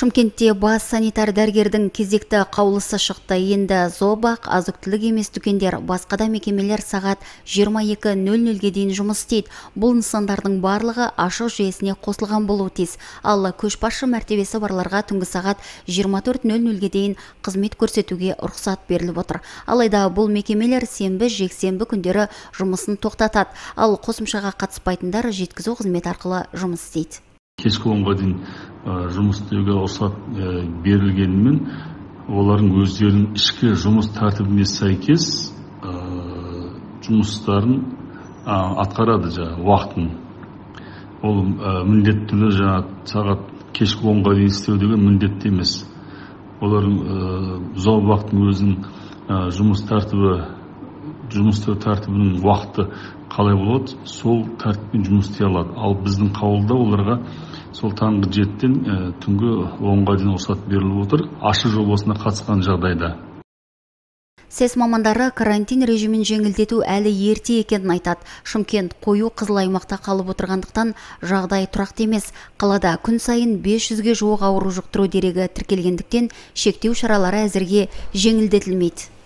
шымкентте бас санитар дәрігердің кезекті қаулысы шықты енді зообақ азық түлік емес дүкендер басқа да мекемелер сағат 22.00-ге дейін жұмыс істейді бұл нысандардың барлығы ашық жүйесіне қосылған болуы тез. ал көшбасшы мәртебесі барларға түнгі сағат 24.00-ге дейін қызмет көрсетуге рұқсат беріліп отыр алайда бұл мекемелер сенбі жексенбі күндері жұмысын тоқтатады ал қосымшаға қатыспайтындар жеткізу қызмет арқылы жұмыс істейді кешкі дейін жұмыс істеуге рұқсат берілгенімен олардың өздерінің ішкі жұмыс тәртібіне сәйкес жұмыстарын атқарады жаңағы уақытын ол міндетті түрде жаңағы сағат кешкі онға дейін істеу деген міндетті емес олардың ұзақ уақыттың өзінің жұмыс тәртібі жұмыс тәртібінің уақыты қалай болады сол тәртіппен жұмыс істей алады ал біздің қаулыда оларға сол таңғы жетіден ә, түнгі онға дейін рұқсат беріліп отыр ашы жобасына қатысқан жағдайда сэс мамандары карантин режимін жеңілдету әлі ерте екенін айтады шымкент қою қызыл аймақта қалып отырғандықтан жағдай тұрақты емес қалада күн сайын 500-ге жуық ауру жұқтыру дерегі тіркелгендіктен шектеу шаралары әзірге жеңілдетілмейді